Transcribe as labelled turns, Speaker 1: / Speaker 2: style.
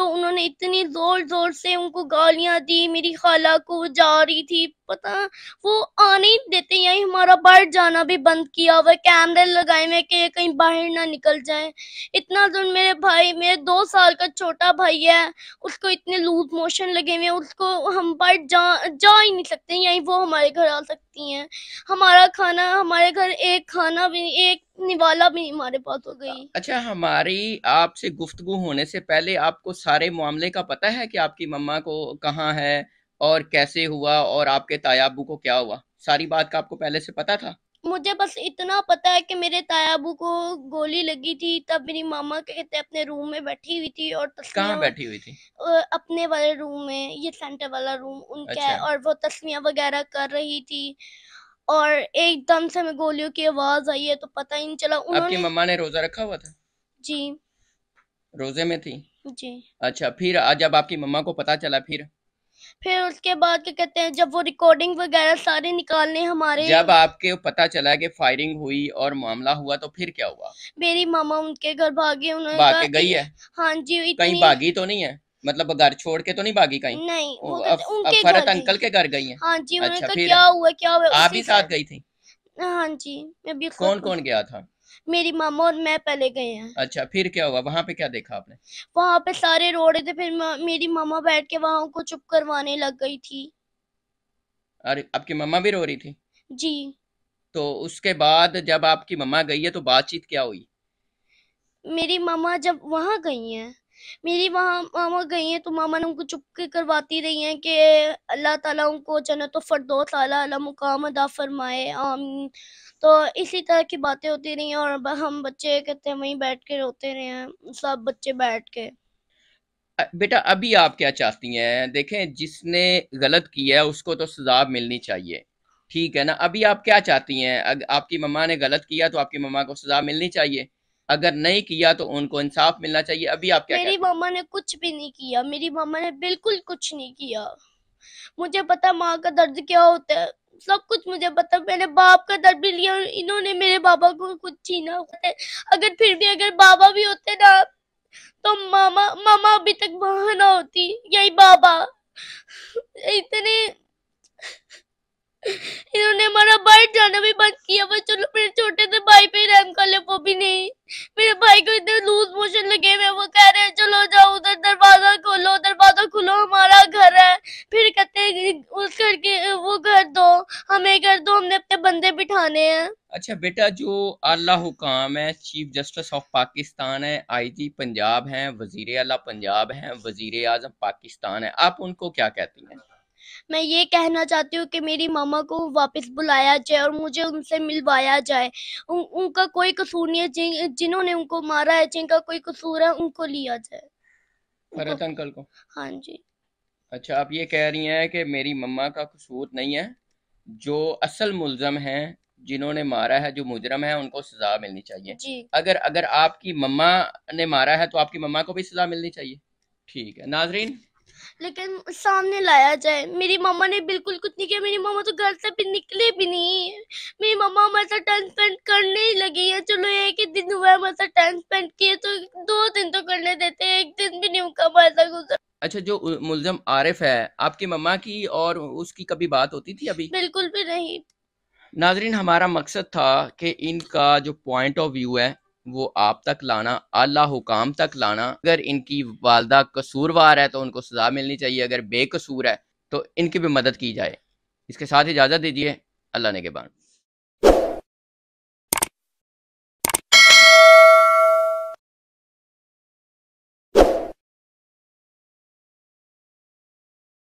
Speaker 1: तो उन्होंने इतनी जोर जोर से उनको गालियां दी मेरी खाला को जा रही थी पता वो आने ही देते यही हमारा बाहर जाना भी बंद किया हुआ कैमरे लगाए हुए कि कहीं बाहर ना निकल जाए इतना जुल्म मेरे भाई मेरे दो साल का छोटा भाई है उसको इतने लूज मोशन लगे हुए उसको हम बाहर जा जा ही नहीं सकते यही वो हमारे घर आ सकती हैं हमारा खाना हमारे घर एक खाना भी एक निवाला भी हमारे पास हो गई
Speaker 2: अच्छा हमारी आपसे गुफ्तगु होने से पहले आपको सारे मामले का पता है कि आपकी मम्मा को कहाँ है और कैसे हुआ और आपके तायाबू को क्या हुआ सारी बात का आपको पहले से पता था
Speaker 1: मुझे बस इतना पता है कि मेरे तायाबू को गोली लगी थी तब मेरी मामा कहते अपने रूम में बैठी हुई थी और कहाँ बैठी हुई थी अपने वाले रूम में ये सेंटर वाला रूम उनका अच्छा। और वो तस्वीर वगैरह कर रही थी और एकदम से मैं गोलियों की आवाज आई है तो पता ही नहीं चला उन्होंने आपकी मम्मा
Speaker 2: ने रोजा रखा हुआ था जी रोजे में थी जी अच्छा फिर जब आपकी मम्मा को पता चला फिर
Speaker 1: फिर उसके बाद क्या कहते हैं जब वो रिकॉर्डिंग वगैरह सारे निकालने हमारे जब
Speaker 2: आपके पता चला कि फायरिंग हुई और मामला हुआ तो फिर क्या हुआ
Speaker 1: मेरी मामा उनके घर भागे उन्होंने भाग गई है हाँ जी इतनी... कहीं भागी
Speaker 2: तो नहीं है मतलब घर छोड़ के तो नहीं भागी कहीं नहीं अंकल के घर गई है हाँ जी अच्छा फिर क्या हुआ
Speaker 1: क्या हुआ आप भी साथ गई थी हाँ जी मैं भी कौन कौन गया था मेरी मामा और मैं पहले गए हैं
Speaker 2: अच्छा फिर क्या हुआ वहाँ पे क्या देखा आपने
Speaker 1: वहाँ पे सारे रोड थे फिर मेरी मामा बैठ के वहाँ को चुप करवाने लग गई थी
Speaker 2: अरे आपकी मम्मा भी रो रही थी जी तो उसके बाद जब आपकी मम्मा गई है तो बातचीत क्या हुई
Speaker 1: मेरी मामा जब वहाँ गई है मेरी वहाँ मामा गई हैं तो मामा ने उनको चुप के करवाती रही हैं कि अल्लाह ताला उनको जन्नत तो फरदो ताला मुकाम अदा फरमाए आमीन तो इसी तरह की बातें होती रही हैं और हम बच्चे कहते हैं वहीं बैठ के रोते रहे हैं सब बच्चे बैठ के
Speaker 2: बेटा अभी आप क्या चाहती हैं देखें जिसने गलत किया है उसको तो सजा मिलनी चाहिए ठीक है ना अभी आप क्या चाहती हैं आपकी मम्मा ने गलत किया तो आपकी मम्मा को सजा मिलनी चाहिए अगर नहीं किया तो उनको इंसाफ मिलना चाहिए अभी आप क्या मेरी
Speaker 1: मामा ने कुछ भी नहीं किया मेरी मामा ने बिल्कुल कुछ नहीं किया मुझे पता माँ का दर्द क्या होता है सब कुछ मुझे पता मेरे बाप का दर्द भी लिया इन्होंने मेरे बाबा को कुछ छीना अगर फिर भी अगर बाबा भी होते ना तो मामा मामा अभी तक वहां ना होती यही बाबा इतने इन्होंने हमारा बाहर जाना भी बंद किया बस चलो मेरे छोटे से भाई पे रहम कर ले वो भी नहीं मेरे भाई को इतने लूज मोशन लगे हुए वो कह रहे हैं चलो जाओ उधर दरवाजा खोलो दरवाजा खोलो हमारा घर है फिर कहते उस घर के वो घर दो हमें घर दो हमने अपने बंदे बिठाने हैं
Speaker 2: अच्छा बेटा जो आला हुकाम है चीफ जस्टिस ऑफ पाकिस्तान है आईजी पंजाब हैं वजीर आला पंजाब हैं वजीर आजम पाकिस्तान है आप उनको क्या कहती हैं
Speaker 1: मैं ये कहना चाहती हूँ कि मेरी मामा को वापस बुलाया जाए और मुझे उनसे मिलवाया जाए उन, उनका कोई कसूर नहीं है जिन, जिन्होंने उनको मारा है जिनका कोई कसूर है उनको लिया जाए
Speaker 2: भरत अंकल को हाँ जी अच्छा आप ये कह रही हैं कि मेरी मम्मा का कसूर नहीं है जो असल मुलजम है जिन्होंने मारा है जो मुजरम है उनको सजा मिलनी चाहिए जी। अगर अगर आपकी मम्मा ने मारा है तो आपकी मम्मा को भी सजा मिलनी चाहिए ठीक है नाजरीन
Speaker 1: लेकिन सामने लाया जाए मेरी मम्मा ने बिल्कुल कुछ नहीं किया मेरी मामा तो घर से भी निकले भी नहीं मेरी मम्मा हमारे साथ टाइम स्पेंड करने ही लगी है चलो एक ही दिन हुआ हमारे साथ टाइम स्पेंड किए तो दो दिन तो करने देते एक दिन भी नहीं उनका हमारे साथ गुजर
Speaker 2: अच्छा जो मुलजम आरिफ है आपकी मम्मा की और उसकी कभी बात होती थी अभी
Speaker 1: बिल्कुल भी नहीं
Speaker 2: नाजरीन हमारा मकसद था कि इनका जो पॉइंट ऑफ व्यू है वो आप तक लाना आला हुकाम तक लाना अगर इनकी वालदा कसूरवार है तो उनको सज़ा मिलनी चाहिए अगर बेकसूर है तो इनकी भी मदद की जाए इसके साथ इजाज़त दीजिए अल्लाह ने के बाद